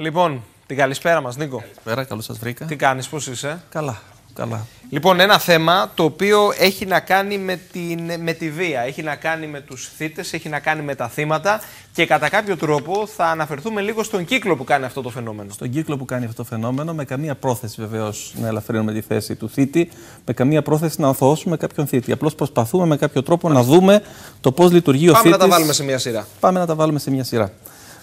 Λοιπόν, την καλησπέρα μας, Νίκο. Καλησπέρα, καλώς σας βρήκα. Τι κάνεις, πώς είσαι. Καλά, καλά. Λοιπόν, ένα θέμα το οποίο έχει να κάνει με, την, με τη βία, έχει να κάνει με τους θήτες, έχει να κάνει με τα θύματα και κατά κάποιο τρόπο θα αναφερθούμε λίγο στον κύκλο που κάνει αυτό το φαινόμενο. Στον κύκλο που κάνει αυτό το φαινόμενο, με καμία πρόθεση βεβαίως να ελαφρύνουμε τη θέση του θήτη, με καμία πρόθεση να οθωώσουμε κάποιον θήτη. Απλώς προσπαθούμε με κάποιο τρόπο να δούμε το πώς λειτουργεί ο θήτη. Πάμε να τα βάλουμε σε μια σειρά. Πάμε να τα βάλουμε σε μια σειρά.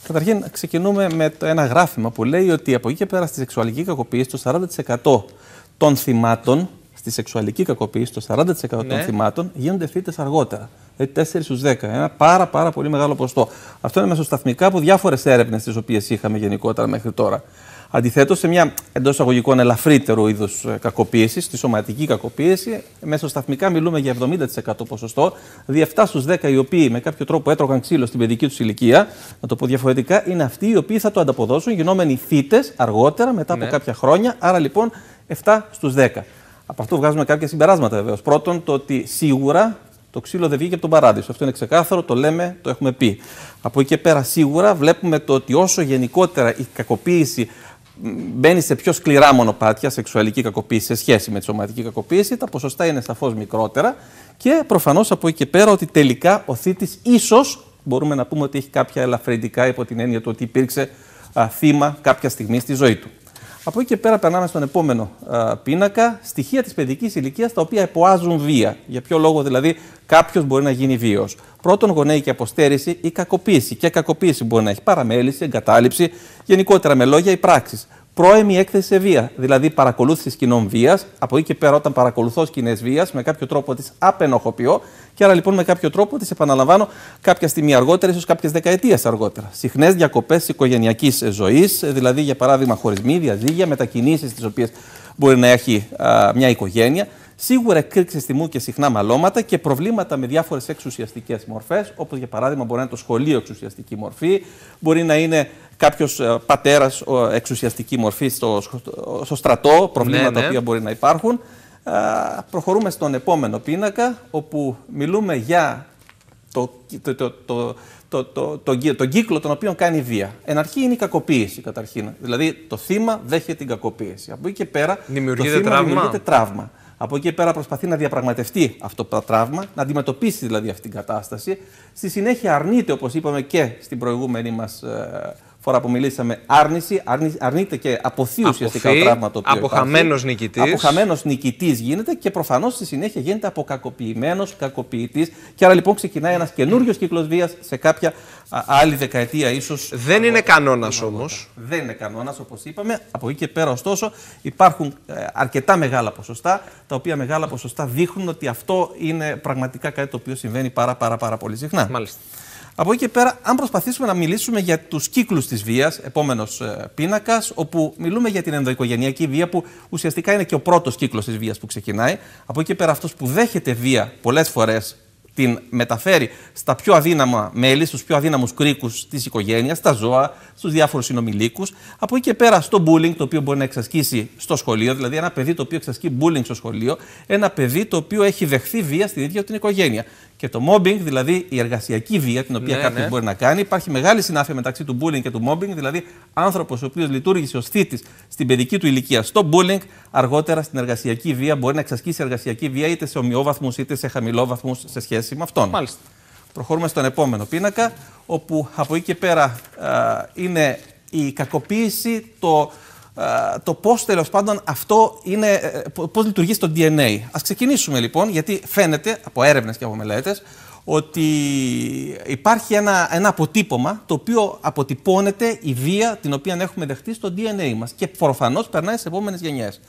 Καταρχήν, ξεκινούμε με ένα γράφημα που λέει ότι από εκεί και πέρα στη σεξουαλική κακοποίηση το 40% των θυμάτων, στη σεξουαλική κακοποίηση το 40% των ναι. θυμάτων γίνονται θύτε αργότερα. Δηλαδή 4 στου 10. Ένα πάρα, πάρα πολύ μεγάλο ποσοστό Αυτό είναι μεσοσταθμικά από διάφορες έρευνες τις οποίες είχαμε γενικότερα μέχρι τώρα. Αντιθέτως, σε μια εντός αγωγικών ελαφρύτερου είδου ε, κακοποίησης, τη σωματική κακοποίηση, σταθμικά μιλούμε για 70% ποσοστό. Δι' 7 στου 10 οι οποίοι με κάποιο τρόπο έτρωγαν ξύλο στην παιδική τους ηλικία, να το πω διαφορετικά, είναι αυτοί οι οποίοι θα το ανταποδώσουν γινόμενοι θήτες αργότερα, μετά από ναι. κάποια χρόνια. Άρα λοιπόν 7 στου 10. Από αυτό βγάζουμε κάποια συμπεράσματα βεβαίως. Πρώτον, το ότι σίγουρα το ξύλο δεν βγήκε από τον παράδεισο. Αυτό είναι ξεκάθαρο, το λέμε, το έχουμε πει. Από εκεί και πέρα, σίγουρα βλέπουμε το ότι όσο γενικότερα η κακοποίηση μπαίνει σε πιο σκληρά μονοπάτια, σεξουαλική κακοποίηση σε σχέση με τη σωματική κακοποίηση, τα ποσοστά είναι σαφώς μικρότερα και προφανώς από εκεί και πέρα ότι τελικά ο θήτης ίσως μπορούμε να πούμε ότι έχει κάποια ελαφρυντικά υπό την έννοια του ότι υπήρξε θύμα κάποια στιγμή στη ζωή του. Από εκεί και πέρα περνάμε στον επόμενο πίνακα, στοιχεία της παιδικής ηλικίας τα οποία εποάζουν βία. Για ποιο λόγο δηλαδή κάποιος μπορεί να γίνει βίαιο. Πρώτον, και αποστέρηση ή κακοποίηση. Και κακοποίηση μπορεί να έχει παραμέληση, εγκατάλειψη, γενικότερα με λόγια ή πράξεις. Πρώιμη έκθεση σε βία, δηλαδή παρακολούθηση σκηνών βίας. Από εκεί και πέρα, όταν παρακολουθώ σκηνές βίας, με κάποιο τρόπο τις απενοχοποιώ και άρα λοιπόν με κάποιο τρόπο τις επαναλαμβάνω κάποια στιγμή αργότερα, ίσως κάποιες δεκαετίες αργότερα. Συχνές διακοπές οικογενειακής ζωής, δηλαδή για παράδειγμα χωρισμοί, διαζύγια, μετακινήσεις τις οποίες μπορεί να έχει μια οικογένεια. Σίγουρα εκρήξεις τιμού και συχνά μαλώματα και προβλήματα με διάφορες εξουσιαστικές μορφές, όπως για παράδειγμα μπορεί να είναι το σχολείο εξουσιαστική μορφή, μπορεί να είναι κάποιος ε, πατέρας εξουσιαστική μορφή στο, στρατό, προβλήματα ναι, ναι. μπορεί να υπάρχουν. Προχωρούμε στον επόμενο πίνακα, όπου μιλούμε για το, το, το, το, τον κύκλο τον οποίο κάνει βία. Εν αρχή είναι η κακοποίηση καταρχήν. Δηλαδή το θύμα δέχεται την κακοποίηση. Από εκεί και πέρα δημιουργείται το θύμα τραύμα. δημιουργείται τραύμα. Από εκεί και πέρα προσπαθεί να διαπραγματευτεί αυτό το τραύμα, να αντιμετωπίσει δηλαδή αυτή την κατάσταση. Στη συνέχεια αρνείται, όπως είπαμε και στην προηγούμενη μας ε, φορά που μιλήσαμε, άρνηση, αρνη, αρνείται και αποθεί ουσιαστικά το πράγμα το οποίο Από χαμένο νικητής. Αποχαμένος νικητής γίνεται και προφανώς στη συνέχεια γίνεται αποκακοποιημένος, κακοποιητής. Και άρα λοιπόν ξεκινάει ένας καινούριος κύκλος βίας σε κάποια άλλη δεκαετία ίσως. Δεν είναι κανόνα όμως. Δεν είναι κανόνας όπως είπαμε. Από εκεί και πέρα ωστόσο υπάρχουν ε, αρκετά μεγάλα ποσοστά, τα οποία μεγάλα ποσοστά δείχνουν ότι αυτό είναι πραγματικά κάτι το οποίο συμβαίνει πάρα, πάρα, πάρα πολύ συχνά. Μάλιστα. Από εκεί και πέρα, αν προσπαθήσουμε να μιλήσουμε για τους κύκλους της βίας, επόμενος ε, πίνακας, όπου μιλούμε για την ενδοοικογενειακή βία, που ουσιαστικά είναι και ο πρώτος κύκλος της βίας που ξεκινάει. Από εκεί και πέρα, αυτός που δέχεται βία πολλές φορές την μεταφέρει στα πιο αδύναμα μέλη, στους πιο αδύναμους κρίκους της οικογένειας, στα ζώα, στους διάφορους συνομιλίκους. Από εκεί και πέρα στο bullying το οποίο μπορεί να εξασκήσει στο σχολείο, δηλαδή ένα παιδί το οποίο εξασκεί bullying στο σχολείο, ένα παιδί το οποίο έχει δεχθεί βία στην ίδια την οικογένεια. Και το mobbing, δηλαδή η εργασιακή βία, την οποία ναι, κάποιος ναι. μπορεί να κάνει, υπάρχει μεγάλη συνάφεια μεταξύ του bullying και του mobbing, δηλαδή άνθρωπος ο οποίος λειτουργήσε ως θήτης στην παιδική του ηλικία στο bullying, αργότερα στην εργασιακή βία μπορεί να εξασκήσει εργασιακή βία είτε σε ομοιόβαθμους είτε σε χαμηλόβαθμους σε σχέση με αυτόν. Μάλιστα. Προχωρούμε στον επόμενο πίνακα, όπου από εκεί και πέρα είναι η κακοποίηση, το, ε, το πώς τέλος πάντων αυτό είναι, ε, πώς λειτουργεί στο DNA. Ας ξεκινήσουμε λοιπόν, γιατί φαίνεται από έρευνες και από μελέτες ότι υπάρχει ένα, ένα αποτύπωμα το οποίο αποτυπώνεται η βία την οποία έχουμε δεχτεί στο DNA μας και προφανώς περνάει σε επόμενες γενιές.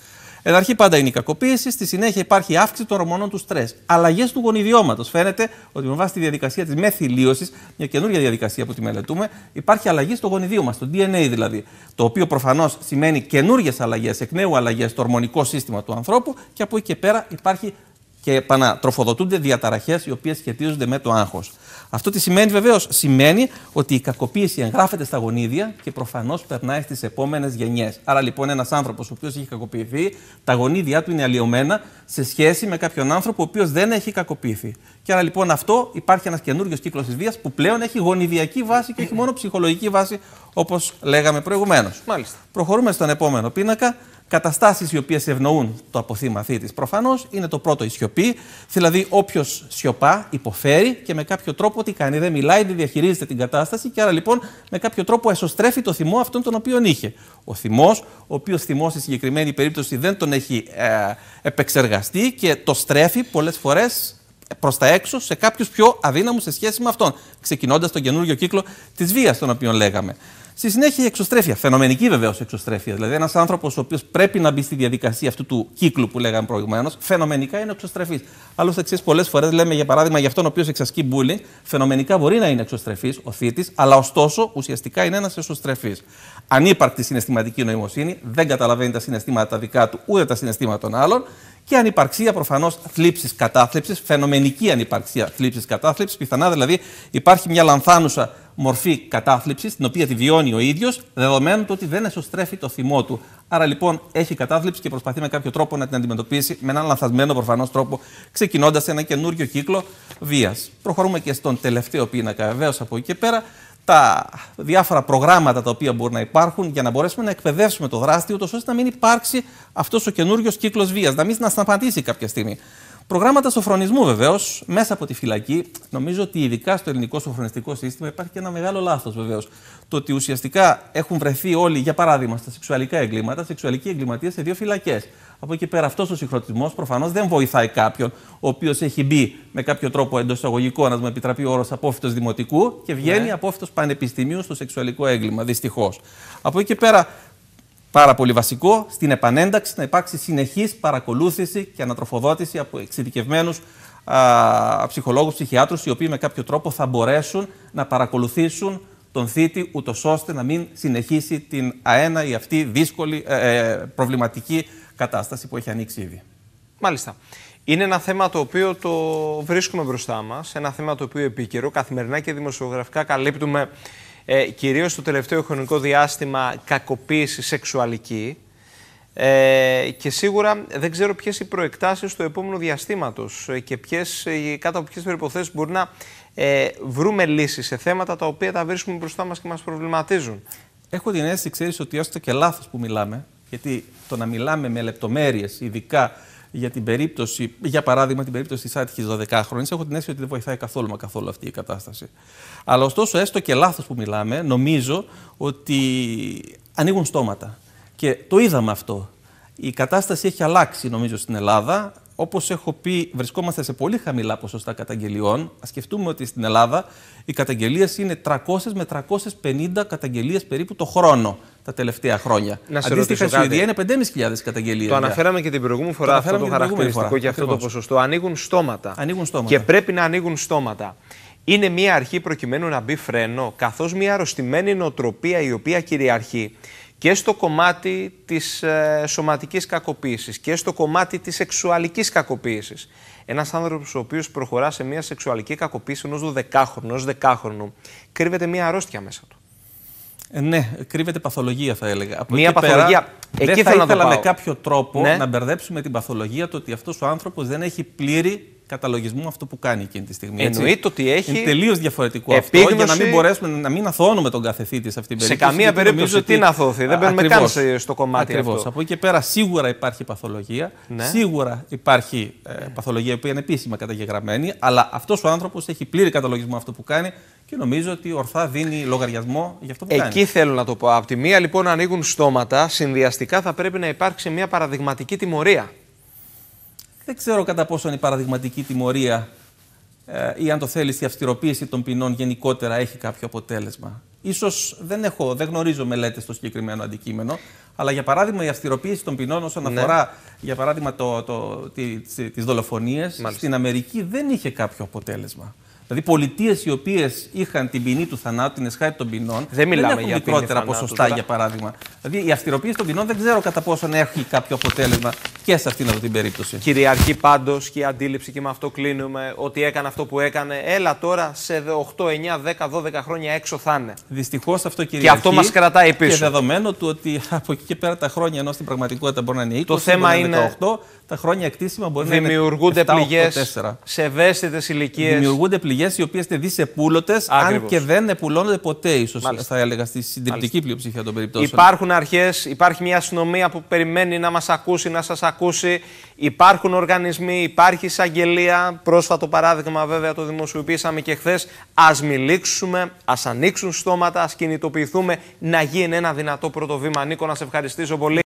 Εν αρχή πάντα είναι η κακοποίηση, στη συνέχεια υπάρχει αύξηση των ορμονών του στρες. Αλλαγές του γονιδιώματος. Φαίνεται ότι με βάση τη διαδικασία της μεθυλίωσης, μια καινούργια διαδικασία που τη μελετούμε, υπάρχει αλλαγή στο γονιδίωμα, μας, στο DNA δηλαδή. Το οποίο προφανώς σημαίνει καινούργιες αλλαγές, εκ νέου αλλαγές στο ορμονικό σύστημα του ανθρώπου και από εκεί και πέρα υπάρχει και επανατροφοδοτούνται διαταραχές οι οποίες σχετίζονται με το άγχος. Αυτό τι σημαίνει βεβαίως, Σημαίνει ότι η κακοποίηση εγγράφεται στα γονίδια και προφανώς περνάει στις επόμενες γενιές. Άρα λοιπόν, ένας άνθρωπος ο οποίος έχει κακοποιηθεί, τα γονίδια του είναι αλλοιωμένα σε σχέση με κάποιον άνθρωπο ο οποίος δεν έχει κακοποιηθεί. Και άρα λοιπόν αυτό υπάρχει ένας καινούριος κύκλος της βίας που πλέον έχει γονιδιακή βάση και όχι μόνο ψυχολογική βάση, όπως λέγαμε προηγουμένως. Μάλιστα. Προχωρούμε στον επόμενο πίνακα. Καταστάσεις οι οποίες ευνοούν το αποθήμα θήτη προφανώς είναι το πρώτο η σιωπή. Δηλαδή, όποιος σιωπά υποφέρει και με κάποιο τρόπο τι κάνει, δεν μιλάει, δεν διαχειρίζεται την κατάσταση και άρα λοιπόν με κάποιο τρόπο εσωστρέφει το θυμό αυτόν τον οποίο είχε. Ο θυμός, ο οποίος θυμός στη συγκεκριμένη περίπτωση δεν τον έχει ε, επεξεργαστεί και το στρέφει πολλές φορές προς τα έξω σε κάποιους πιο αδύναμους σε σχέση με αυτόν. Ξεκινώντας τον καινούργιο κύκλο της βίας, τον οποίο λέγαμε. Στη συνέχεια η εξωστρέφεια, φαινομενική βεβαίως εξωστρέφεια. Δηλαδή, ένας άνθρωπος ο οποίος πρέπει να μπει στη διαδικασία αυτού του κύκλου που λέγαμε προηγουμένως, φαινομενικά είναι εξωστρεφής. Άλλωστε, εξή, πολλές φορές λέμε για παράδειγμα για αυτόν ο οποίος εξασκεί bullying, φαινομενικά μπορεί να είναι εξωστρεφής ο θήτης, αλλά ωστόσο ουσιαστικά είναι ένας εξωστρεφής. Ανύπαρκτη συναισθηματική νοημοσύνη, δεν καταλαβαίνει τα συναισθήματα δικά του ούτε τα συναισθήματα των άλλων και ανυπαρξία προφανώς θλίψης κατάθλιψης, φαινομενική ανυπαρξία θλίψης κατάθλιψης. Πιθανά δηλαδή υπάρχει μια λανθάνουσα μορφή κατάθλιψης, την οποία τη βιώνει ο ίδιος, δεδομένου του ότι δεν εσωστρέφει το θυμό του. Άρα λοιπόν έχει κατάθλιψη και προσπαθεί με κάποιο τρόπο να την αντιμετωπίσει με έναν λανθασμένο προφανώς τρόπο, ξεκινώντας ένα καινούριο κύκλο βίας. Προχωρούμε και στον τελευταίο πίνακα, βεβαίως από εκεί πέρα τα διάφορα προγράμματα τα οποία μπορούν να υπάρχουν για να μπορέσουμε να εκπαιδεύσουμε το δράστη, ούτως ώστε να μην υπάρξει αυτός ο καινούριος κύκλος βίας, να μην να σταματήσει κάποια στιγμή. Προγράμματα σοφρονισμού βεβαίως, μέσα από τη φυλακή. Νομίζω ότι ειδικά στο ελληνικό σοφρονιστικό σύστημα υπάρχει και ένα μεγάλο λάθος βεβαίως. Το ότι ουσιαστικά έχουν βρεθεί όλοι, για παράδειγμα, στα σεξουαλικά εγκλήματα, σεξουαλική εγκληματίες σε δύο φυλακές. Από εκεί πέρα, αυτός ο συγχρονισμός προφανώς δεν βοηθάει κάποιον ο οποίος έχει μπει με κάποιο τρόπο εντός εισαγωγικών, να μου επιτραπεί ο όρος απόφυτος δημοτικού και βγαίνει ναι. απόφυτος πανεπιστημίου στο σεξουαλικό έγκλημα, δυστυχώς. Από εκεί πέρα, Πάρα πολύ βασικό στην επανένταξη να υπάρξει συνεχής παρακολούθηση και ανατροφοδότηση από εξειδικευμένους ψυχολόγους, ψυχιάτρους, οι οποίοι με κάποιο τρόπο θα μπορέσουν να παρακολουθήσουν τον θήτη, ούτως ώστε να μην συνεχίσει την αένα ή αυτή δύσκολη ε, ε, προβληματική κατάσταση που έχει ανοίξει ήδη. Μάλιστα. Είναι ένα θέμα το οποίο το βρίσκουμε μπροστά μας, ένα θέμα το οποίο επίκαιρο καθημερινά και δημοσιογραφικά καλύπτουμε ε, κυρίως το τελευταίο χρονικό διάστημα κακοποίηση σεξουαλική ε, και σίγουρα δεν ξέρω ποιες οι προεκτάσεις του επόμενου διαστήματος ε, και ποιες, ε, κάτω από ποιες περιποθέσεις μπορεί να ε, βρούμε λύσεις σε θέματα τα οποία τα βρίσκουμε μπροστά μας και μας προβληματίζουν. Έχω την αίσθηση, ξέρεις, ότι έστω και λάθος που μιλάμε, γιατί το να μιλάμε με λεπτομέρειες, ειδικά για την περίπτωση, για παράδειγμα, την περίπτωση της άτυχης 12χρονη, έχω την αίσθηση ότι δεν βοηθάει καθόλου μα καθόλου αυτή η κατάσταση. Αλλά ωστόσο, έστω και λάθος που μιλάμε, νομίζω ότι ανοίγουν στόματα. Και το είδαμε αυτό. Η κατάσταση έχει αλλάξει, νομίζω, στην Ελλάδα. Όπως έχω πει, βρισκόμαστε σε πολύ χαμηλά ποσοστά καταγγελιών. Ας σκεφτούμε ότι στην Ελλάδα οι καταγγελίες είναι 300 με 350 καταγγελίες περίπου το χρόνο τα τελευταία χρόνια. Να σε Αντίστοιχα, η Σουηδία είναι 5.500 καταγγελίες. Το αναφέραμε και την προηγούμενη φορά το αυτό το χαρακτηριστικό φορά. και αυτό το ποσοστό. Ανοίγουν στόματα. ανοίγουν στόματα. Και πρέπει να ανοίγουν στόματα. Είναι μια αρχή προκειμένου να μπει φρένο, καθώς μια αρρωστημένη νοοτροπία η οποία κυριαρχεί και στο κομμάτι της ε, σωματικής κακοποίησης και στο κομμάτι της σεξουαλικής κακοποίησης. Ένας άνθρωπος ο οποίος προχωρά σε μια σεξουαλική κακοποίηση δεκάχρονου, ενος ενός κρύβεται μια αρρώστια μέσα του. Ε, ναι, κρύβεται παθολογία θα έλεγα. Από μια εκεί παθολογία. Πέρα, εκεί δεν θα ήθελα με κάποιο τρόπο ναι. να μπερδέψουμε την παθολογία το ότι αυτός ο άνθρωπος δεν έχει πλήρη καταλογισμού αυτό που κάνει εκείνη τη στιγμή. Εννοείται ότι έχει. Είναι τελείως διαφορετικό επίγνωση... αυτό για να μην μπορέσουμε να μην αθώνουμε τον καθεθήτη σε αυτήν την περίπτωση. Σε καμία περίπτωση τι να αθώθει, Δεν μπαίνουμε καν στο κομμάτι ακριβώς. αυτό. Από εκεί και πέρα σίγουρα υπάρχει παθολογία. Ναι. Σίγουρα υπάρχει ε, παθολογία που είναι επίσημα καταγεγραμμένη. Αλλά αυτός ο άνθρωπος έχει πλήρη καταλογισμό αυτό που κάνει και νομίζω ότι ορθά δίνει λογαριασμό για αυτό που Εκεί κάνει. Εκεί θέλω να το πω. Από τη μία λοιπόν ανοίγουν στόματα, συνδυαστικά θα πρέπει να υπάρξει μια παραδειγματική τιμωρία. Δεν ξέρω κατά πόσο η παραδειγματική τιμωρία ε, ή αν το θέλεις η αυστηροποίηση των ποινών γενικότερα έχει κάποιο αποτέλεσμα. Ίσως δεν, έχω, δεν γνωρίζω μελέτες στο συγκεκριμένο αντικείμενο, αλλά για παράδειγμα η αυστηροποίηση των ποινών όσον ναι. αφορά για παράδειγμα το, το, στην Αμερική δεν είχε κάποιο αποτέλεσμα. Δηλαδή, πολιτείες οι οποίες είχαν την ποινή του θανάτου, την εσχάτη των ποινών, δεν, μιλάμε δεν έχουν για μικρότερα ποσοστά, για παράδειγμα. Δηλαδή, η αυστηροποίηση των ποινών δεν ξέρω κατά πόσον έχει κάποιο αποτέλεσμα και σε αυτήν εδώ την περίπτωση. Κυριαρχεί πάντως και η αντίληψη, και με αυτό κλείνουμε, ότι έκανε αυτό που έκανε. Έλα τώρα σε 8, 9, 10, 12 χρόνια έξω θα είναι. Δυστυχώς αυτό κυριαρχεί. Και αυτό μας κρατάει πίσω. Και δεδομένο του ότι από εκεί και πέρα τα χρόνια, ενώ στην πραγματικότητα μπορεί να είναι 20, το θέμα είναι 18, τα χρόνια εκτίσιμα μπορεί να είναι. Δημιουργούνται πληγέ σε ευαίσθητες ηλικίες. Δημιουργούνται πληγέ οι οποίες είναι δυσεπούλωτες, αν και δεν επουλώνονται ποτέ, ίσως θα έλεγα στη συντριπτική πλειοψηφία των περιπτώσεων. Υπάρχουν αρχές, υπάρχει μια αστυνομία που περιμένει να μας ακούσει, να σας ακούσει. Υπάρχουν οργανισμοί, υπάρχει εισαγγελία. Πρόσφατο παράδειγμα, βέβαια, το δημοσιοποιήσαμε και χθες. Ας μιλήξουμε, ας ανοίξουν στόματα, ας κινητοποιηθούμε, να γίνει ένα δυνατό πρώτο βήμα. Νίκο, να σε ευχαριστήσω πολύ.